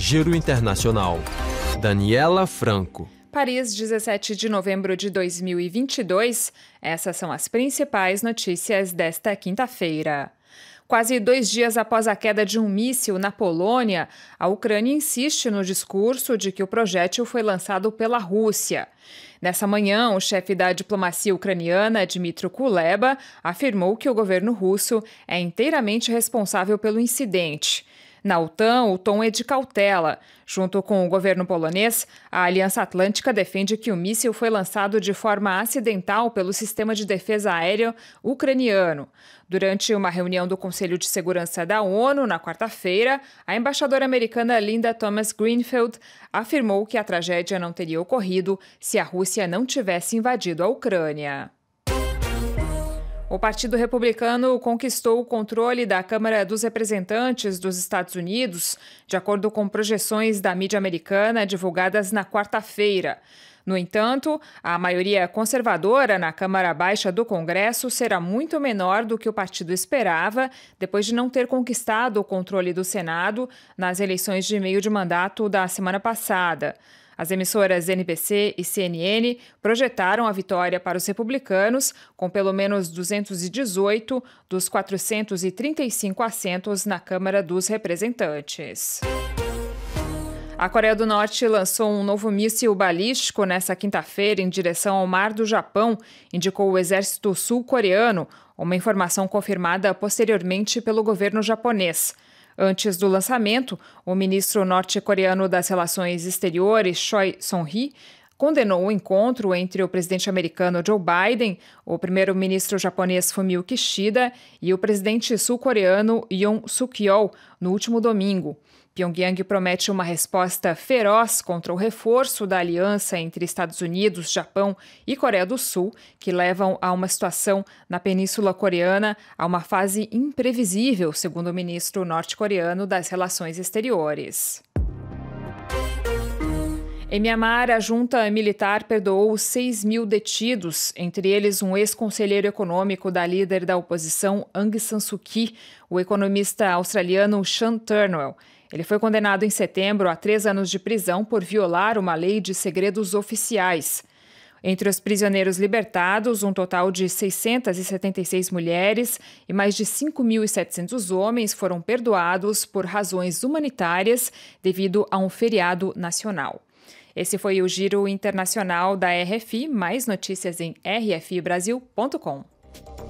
Giro Internacional. Daniela Franco. Paris, 17 de novembro de 2022. Essas são as principais notícias desta quinta-feira. Quase dois dias após a queda de um míssil na Polônia, a Ucrânia insiste no discurso de que o projétil foi lançado pela Rússia. Nessa manhã, o chefe da diplomacia ucraniana, Dmitry Kuleba, afirmou que o governo russo é inteiramente responsável pelo incidente. Na OTAN, o tom é de cautela. Junto com o governo polonês, a Aliança Atlântica defende que o míssil foi lançado de forma acidental pelo sistema de defesa aérea ucraniano. Durante uma reunião do Conselho de Segurança da ONU na quarta-feira, a embaixadora americana Linda Thomas Greenfield afirmou que a tragédia não teria ocorrido se a Rússia não tivesse invadido a Ucrânia. O Partido Republicano conquistou o controle da Câmara dos Representantes dos Estados Unidos, de acordo com projeções da mídia americana divulgadas na quarta-feira. No entanto, a maioria conservadora na Câmara Baixa do Congresso será muito menor do que o partido esperava, depois de não ter conquistado o controle do Senado nas eleições de meio de mandato da semana passada. As emissoras NBC e CNN projetaram a vitória para os republicanos, com pelo menos 218 dos 435 assentos na Câmara dos Representantes. A Coreia do Norte lançou um novo míssil balístico nesta quinta-feira em direção ao mar do Japão, indicou o exército sul-coreano, uma informação confirmada posteriormente pelo governo japonês. Antes do lançamento, o ministro norte-coreano das Relações Exteriores, Choi Son-hee, condenou o encontro entre o presidente americano Joe Biden, o primeiro-ministro japonês Fumio Kishida e o presidente sul-coreano Yoon Suk-yeol no último domingo. Pyongyang promete uma resposta feroz contra o reforço da aliança entre Estados Unidos, Japão e Coreia do Sul, que levam a uma situação na Península Coreana a uma fase imprevisível, segundo o ministro norte-coreano das Relações Exteriores. Em Mianmar, a junta militar perdoou 6 mil detidos, entre eles um ex-conselheiro econômico da líder da oposição Aung San Suu Kyi, o economista australiano Sean Turnwell. Ele foi condenado em setembro a três anos de prisão por violar uma lei de segredos oficiais. Entre os prisioneiros libertados, um total de 676 mulheres e mais de 5.700 homens foram perdoados por razões humanitárias devido a um feriado nacional. Esse foi o Giro Internacional da RFI. Mais notícias em rfbrasil.com.